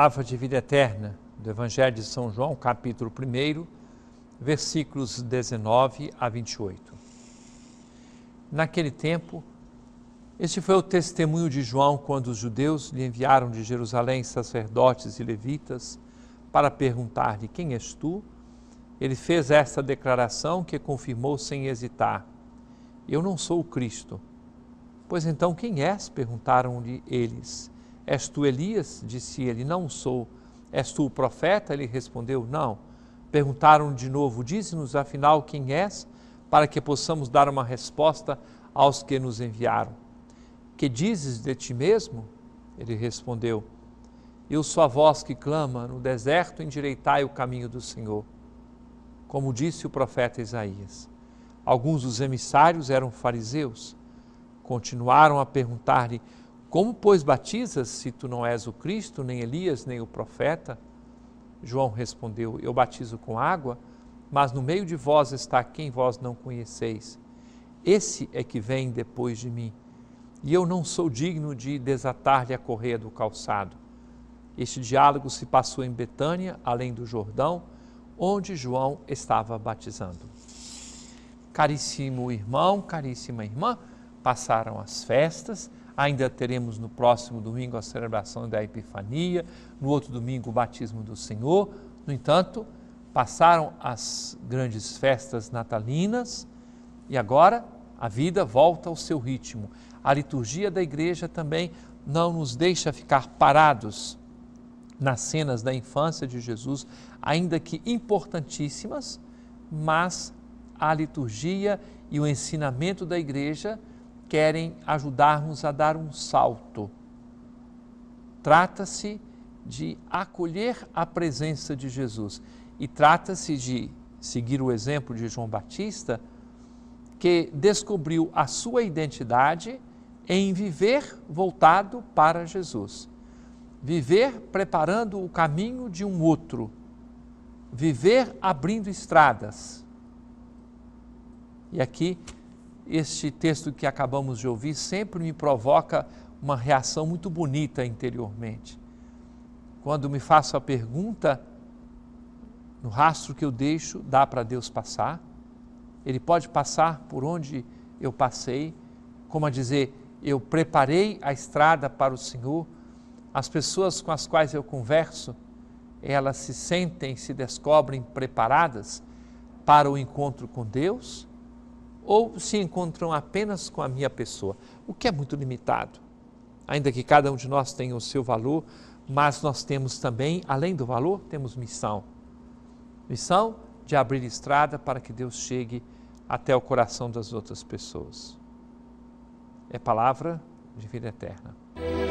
palavra de vida eterna do Evangelho de São João, capítulo 1, versículos 19 a 28. Naquele tempo, este foi o testemunho de João quando os judeus lhe enviaram de Jerusalém sacerdotes e levitas para perguntar-lhe: Quem és tu? Ele fez esta declaração que confirmou sem hesitar: Eu não sou o Cristo. Pois então, quem és? perguntaram-lhe eles. És tu Elias? Disse ele: Não sou. És tu o profeta? Ele respondeu: Não. Perguntaram de novo: Dize-nos afinal quem és, para que possamos dar uma resposta aos que nos enviaram. Que dizes de ti mesmo? Ele respondeu: Eu sou a voz que clama no deserto, endireitai o caminho do Senhor. Como disse o profeta Isaías. Alguns dos emissários eram fariseus. Continuaram a perguntar-lhe: como, pois, batizas se tu não és o Cristo, nem Elias, nem o profeta? João respondeu: Eu batizo com água, mas no meio de vós está quem vós não conheceis. Esse é que vem depois de mim, e eu não sou digno de desatar-lhe a correia do calçado. Este diálogo se passou em Betânia, além do Jordão, onde João estava batizando. Caríssimo irmão, caríssima irmã, passaram as festas Ainda teremos no próximo domingo a celebração da Epifania, no outro domingo o batismo do Senhor. No entanto, passaram as grandes festas natalinas e agora a vida volta ao seu ritmo. A liturgia da igreja também não nos deixa ficar parados nas cenas da infância de Jesus, ainda que importantíssimas, mas a liturgia e o ensinamento da igreja querem ajudar-nos a dar um salto. Trata-se de acolher a presença de Jesus e trata-se de seguir o exemplo de João Batista, que descobriu a sua identidade em viver voltado para Jesus. Viver preparando o caminho de um outro. Viver abrindo estradas. E aqui este texto que acabamos de ouvir sempre me provoca uma reação muito bonita interiormente. Quando me faço a pergunta, no rastro que eu deixo, dá para Deus passar? Ele pode passar por onde eu passei? Como a dizer, eu preparei a estrada para o Senhor? As pessoas com as quais eu converso, elas se sentem, se descobrem preparadas para o encontro com Deus? ou se encontram apenas com a minha pessoa, o que é muito limitado. Ainda que cada um de nós tenha o seu valor, mas nós temos também, além do valor, temos missão. Missão de abrir estrada para que Deus chegue até o coração das outras pessoas. É palavra de vida eterna.